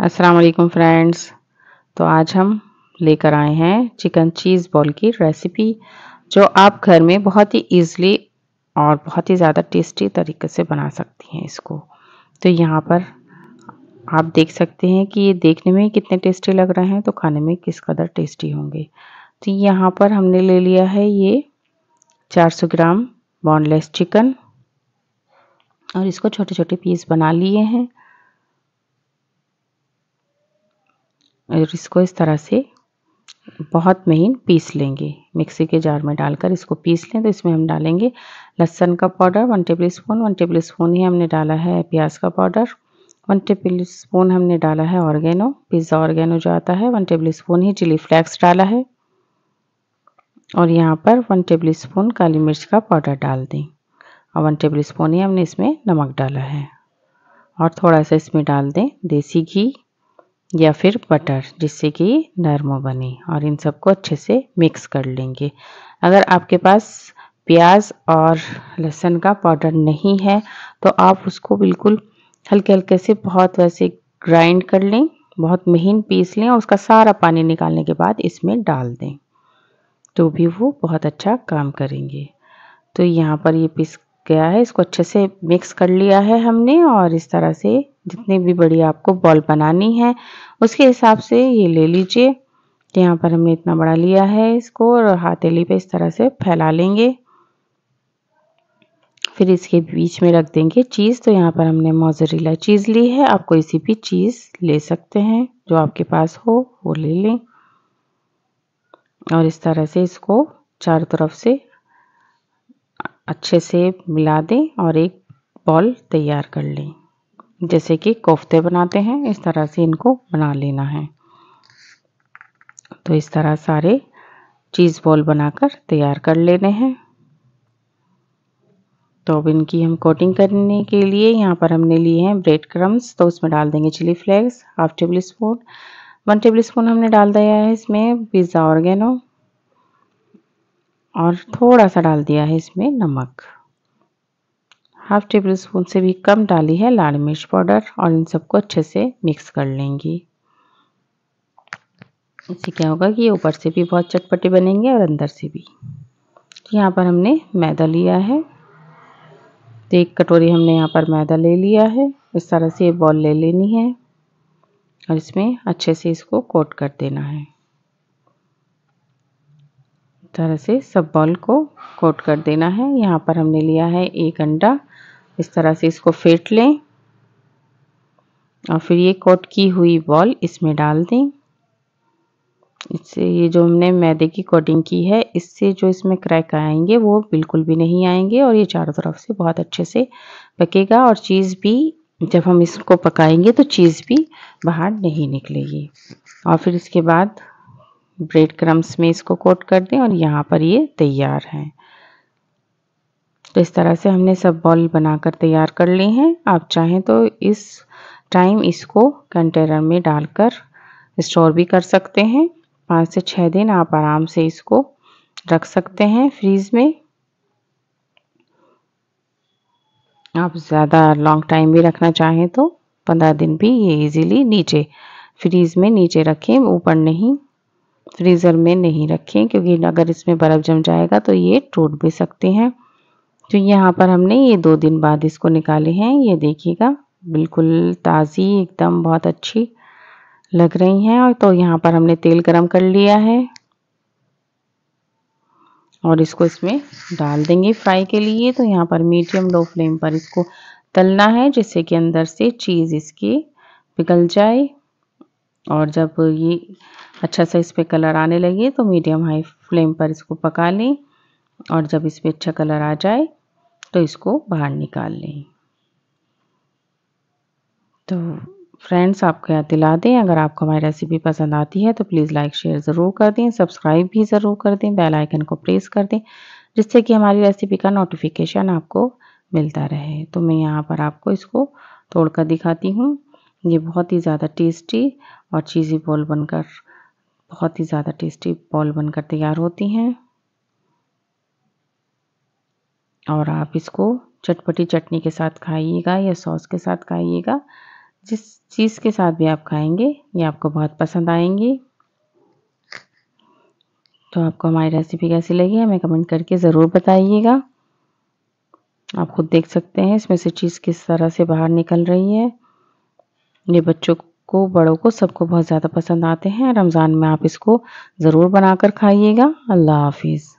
अस्सलाम वालेकुम फ्रेंड्स तो आज हम लेकर आए हैं चिकन चीज़ बॉल की रेसिपी जो आप घर में बहुत ही इजीली और बहुत ही ज़्यादा टेस्टी तरीके से बना सकती हैं इसको तो यहाँ पर आप देख सकते हैं कि ये देखने में कितने टेस्टी लग रहे हैं तो खाने में किस कदर टेस्टी होंगे तो यहाँ पर हमने ले लिया है ये 400 ग्राम बॉनलेस चिकन और इसको छोटे छोटे पीस बना लिए हैं और इसको इस तरह से बहुत महीन पीस लेंगे मिक्सी के जार में डालकर इसको पीस लें तो इसमें हम डालेंगे लहसन का powder one tablespoon one tablespoon ही हमने डाला है प्याज का पाउडर वन टेबल स्पून हमने डाला है ऑर्गेनो पिज़्ज़ा ऑर्गेनो जो आता है वन टेबल स्पून ही चिली फ्लेक्स डाला है और यहाँ पर वन टेबल स्पून काली मिर्च का पाउडर डाल दें और वन टेबल स्पून ही हमने इसमें नमक डाला है और थोड़ा सा इसमें डाल दें देसी घी या फिर बटर जिससे कि नरम बने और इन सबको अच्छे से मिक्स कर लेंगे अगर आपके पास प्याज और लहसुन का पाउडर नहीं है तो आप उसको बिल्कुल हल्के हल्के से बहुत वैसे ग्राइंड कर लें बहुत महीन पीस लें और उसका सारा पानी निकालने के बाद इसमें डाल दें तो भी वो बहुत अच्छा काम करेंगे तो यहाँ पर ये पीस गया है इसको अच्छे से मिक्स कर लिया है हमने और इस तरह से जितनी भी बड़ी आपको बॉल बनानी है उसके हिसाब से ये ले लीजिए तो यहाँ पर हमने इतना बड़ा लिया है इसको और हाथेली पे इस तरह से फैला लेंगे फिर इसके बीच में रख देंगे चीज़ तो यहाँ पर हमने मोजरीला चीज़ ली है आप कोई सी भी चीज़ ले सकते हैं जो आपके पास हो वो ले लें और इस तरह से इसको चारों तरफ से अच्छे से मिला दें और एक बॉल तैयार कर लें जैसे कि कोफ्ते बनाते हैं इस तरह से इनको बना लेना है तो इस तरह सारे चीज़ बॉल बनाकर तैयार कर लेने हैं तो अब इनकी हम कोटिंग करने के लिए यहाँ पर हमने लिए हैं ब्रेड क्रम्स तो उसमें डाल देंगे chilli flakes half tablespoon one tablespoon हमने डाल दिया है इसमें पिज़्ज़ा ऑर्गेनो और थोड़ा सा डाल दिया है इसमें नमक हाफ टेबल स्पून से भी कम डाली है लाल मिर्च पाउडर और इन सबको अच्छे से मिक्स कर लेंगी इससे क्या होगा कि ऊपर से भी बहुत चटपटे बनेंगे और अंदर से भी तो यहाँ पर हमने मैदा लिया है तो एक कटोरी हमने यहाँ पर मैदा ले लिया है इस तरह से ये बॉल ले लेनी है और इसमें अच्छे से इसको कोट कर देना है तरह से सब बॉल को कोट कर देना है यहाँ पर हमने लिया है एक अंडा इस तरह से इसको फेंट लें और फिर ये कोट की हुई बॉल इसमें डाल दें इससे ये जो हमने मैदे की कोटिंग की है इससे जो इसमें क्रैक आएंगे वो बिल्कुल भी नहीं आएंगे और ये चारों तरफ से बहुत अच्छे से पकेगा और चीज़ भी जब हम इसको पकाएंगे तो चीज़ भी बाहर नहीं निकलेगी और फिर इसके बाद ब्रेड क्रम्स में इसको कोट कर दें और यहाँ पर ये तैयार है तो इस तरह से हमने सब बॉल बनाकर तैयार कर ली हैं आप चाहें तो इस टाइम इसको कंटेनर में डालकर स्टोर भी कर सकते हैं पाँच से छः दिन आप आराम से इसको रख सकते हैं फ्रीज में आप ज़्यादा लॉन्ग टाइम भी रखना चाहें तो पंद्रह दिन भी ये इजीली नीचे फ्रीज़ में नीचे रखें ऊपर नहीं फ्रीज़र में नहीं रखें क्योंकि अगर इसमें बर्फ़ जम जाएगा तो ये टूट भी सकती हैं जो तो यहाँ पर हमने ये दो दिन बाद इसको निकाले हैं ये देखिएगा बिल्कुल ताज़ी एकदम बहुत अच्छी लग रही हैं और तो यहाँ पर हमने तेल गरम कर लिया है और इसको इसमें डाल देंगे फ्राई के लिए तो यहाँ पर मीडियम लो फ्लेम पर इसको तलना है जिससे कि अंदर से चीज़ इसकी पिघल जाए और जब ये अच्छा सा इस पर कलर आने लगे तो मीडियम हाई फ्लेम पर इसको पका लें और जब इस पर अच्छा कलर आ जाए तो इसको बाहर निकाल लें तो फ्रेंड्स आपको याद दिला दें अगर आपको हमारी रेसिपी पसंद आती है तो प्लीज़ लाइक शेयर ज़रूर कर दें सब्सक्राइब भी ज़रूर कर दें बेल आइकन को प्रेस कर दें जिससे कि हमारी रेसिपी का नोटिफिकेशन आपको मिलता रहे तो मैं यहाँ पर आपको इसको तोड़कर दिखाती हूँ ये बहुत ही ज़्यादा टेस्टी और चीज़ी बॉल बनकर बहुत ही ज़्यादा टेस्टी बॉल बनकर तैयार होती हैं और आप इसको चटपटी चटनी के साथ खाइएगा या सॉस के साथ खाइएगा जिस चीज़ के साथ भी आप खाएंगे ये आपको बहुत पसंद आएंगी तो आपको हमारी रेसिपी कैसी लगी हमें कमेंट करके ज़रूर बताइएगा आप खुद देख सकते हैं इसमें से चीज़ किस तरह से बाहर निकल रही है ये बच्चों को बड़ों को सबको बहुत ज़्यादा पसंद आते हैं रमज़ान में आप इसको ज़रूर बनाकर खाइएगा अल्लाह हाफिज़